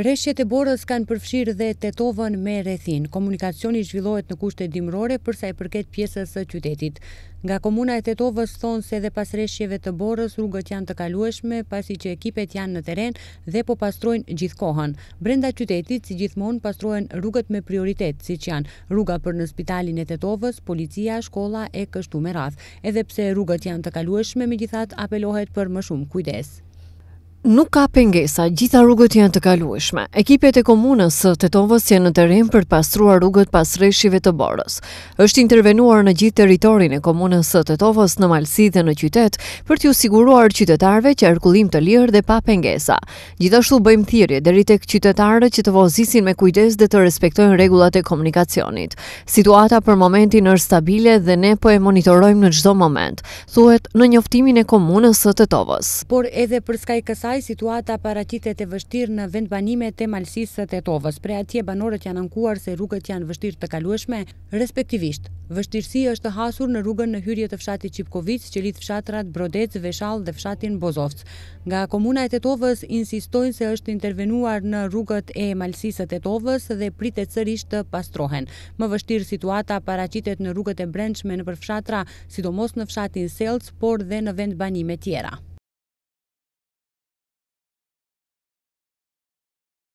Reshjet e borës kanë përfshirë dhe tetovën me rethin. Komunikacioni zhvillohet në kushtet dimrore përsa i përket pjesës së qytetit. Nga komuna e tetovës thonë se dhe pas reshjeve të borës rrugët janë të kalueshme pasi që ekipet janë në teren dhe po pastrojnë gjithkohën. Brenda qytetit si gjithmonë pastrojnë rrugët me prioritet, si që janë rruga për në spitalin e tetovës, policia, shkolla e kështu me rath. Edhe pse rrugët janë të kalueshme, me gjithat apelohet për më shumë kujdes. Nuk ka pengesa, gjitha rrugët janë të kalueshme. Ekipet e komunës së Tetovës janë në terren për të pastruar rrugët pas rreshjeve të borës. Është intervenuar në gjithë territorin e komunës së Tetovës në malësi dhe në qytet për t'ju siguruar qytetarëve qarkullim të lirë dhe pa pengesa. Gjithashtu bëjmë thirrje deri tek qytetarët që të vozisin me kujdes dhe të respektojnë rregullat e komunikacionit. Situata për momentin është stabile dhe ne po e monitorojmë në çdo moment, thuhet në njoftimin e komunës së Tetovës. Por edhe për skajkë saj, situata paracitet e vështirë në vendbanimet e malsisët të tovës. Pre atje banorët janë nënkuar se rrugët janë vështirë të kalueshme, respektivisht. Vështirësi është hasur në rrugën në hyrje të fshatit Qipkovic, që litë fshatrat Brodec, Veshal dhe fshatin Bozovc. Nga komuna e Tetovës insistojnë se është intervenuar në rrugët e malsisë të Tetovës dhe pritet sërish të pastrohen. Më vështirë situata paraqitet në rrugët e brendshme në për fshatra, sidomos në fshatin Selc, por dhe në vend banime tjera.